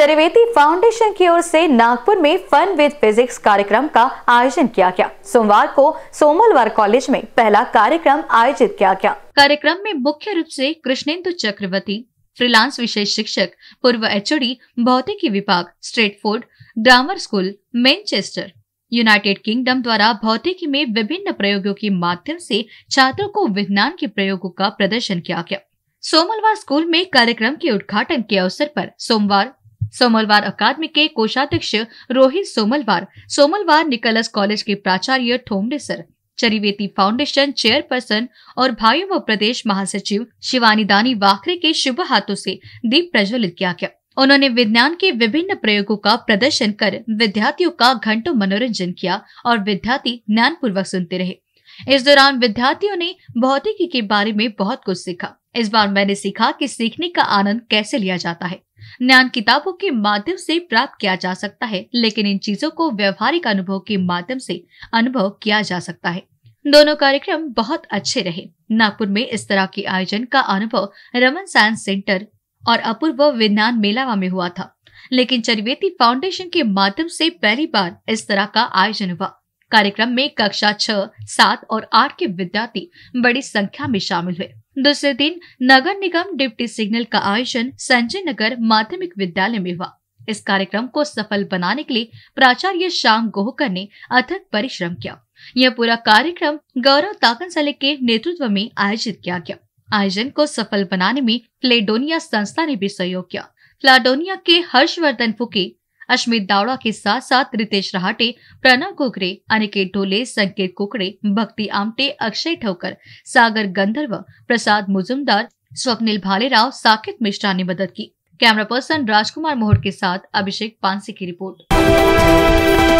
शरिवेती foundation की ओर से नागपुर में फन विद फिजिक्स कार्यक्रम का आयोजन किया गया सोमवार को सोमलवार कॉलेज में पहला कार्यक्रम आयोजित किया गया कार्यक्रम में मुख्य रूप से कृष्णेंदु चक्रवर्ती फ्रीलांस विशेष शिक्षक पूर्व एचओडी भौतिकी विभाग Stratford grammar school Manchester United Kingdom द्वारा भौतिकी में विभिन्न प्रयोगों के माध्यम से छात्रों को विज्ञान के प्रयोगों का प्रदर्शन किया गया सोमलवार स्कूल में कार्यक्रम के उद्घाटन के अवसर पर सोमवार सोमलवार अकादमी के कोषाध्यक्ष रोहित सोमलवार सोमलवार निकलस कॉलेज के प्राचार्य Thomde sir Charaiveti foundation chairperson और भाइयों व प्रदेश महासचिव शिवानी दानी वाखरे के शुभ हाथों से दीप प्रज्वलित किया गया उन्होंने विज्ञान के विभिन्न प्रयोगों का प्रदर्शन कर विद्यार्थियों का घंटों मनोरंजन किया और विद्यार्थी ज्ञान पूर्वक सुनते रहे इस दौरान विद्यार्थियों ने भौतिकी के बारे में बहुत कुछ सीखा इस बार मैंने सीखा कि सीखने का आनंद कैसे लिया जाता है ज्ञान किताबों के माध्यम से प्राप्त किया जा सकता है लेकिन इन चीजों को व्यवहारिक अनुभव के माध्यम से अनुभव किया जा सकता है दोनों कार्यक्रम बहुत अच्छे रहे नागपुर में इस तरह के आयोजन का अनुभव रमन साइंस सेंटर और अपूर्व विज्ञान मेलावा में हुआ था लेकिन चरवेती फाउंडेशन के माध्यम से पहली बार इस तरह का आयोजन हुआ कार्यक्रम में कक्षा छह सात और आठ के विद्यार्थी बड़ी संख्या में शामिल हुए दूसरे दिन नगर निगम डिप्टी सिग्नल का आयोजन संजय नगर माध्यमिक विद्यालय में हुआ इस कार्यक्रम को सफल बनाने के लिए प्राचार्य श्याम गोहकर ने अथक परिश्रम किया यह पूरा कार्यक्रम गौरव ताकनसले के नेतृत्व में आयोजित किया गया आयोजन को सफल बनाने में प्लेडोनिया संस्था ने भी सहयोग किया प्लाडोनिया के हर्षवर्धन फुके अश्मित दावड़ा के साथ साथ रितेश रहाटे प्रणव गोगरे अनिकेत ढोले संकेत कुकड़े भक्ति आमटे अक्षय ठोकर सागर गंधर्व प्रसाद मुजुमदार स्वप्निल भालेराव साकेत मिश्रा ने मदद की कैमरा पर्सन राजकुमार मोहर के साथ अभिषेक पांसी की रिपोर्ट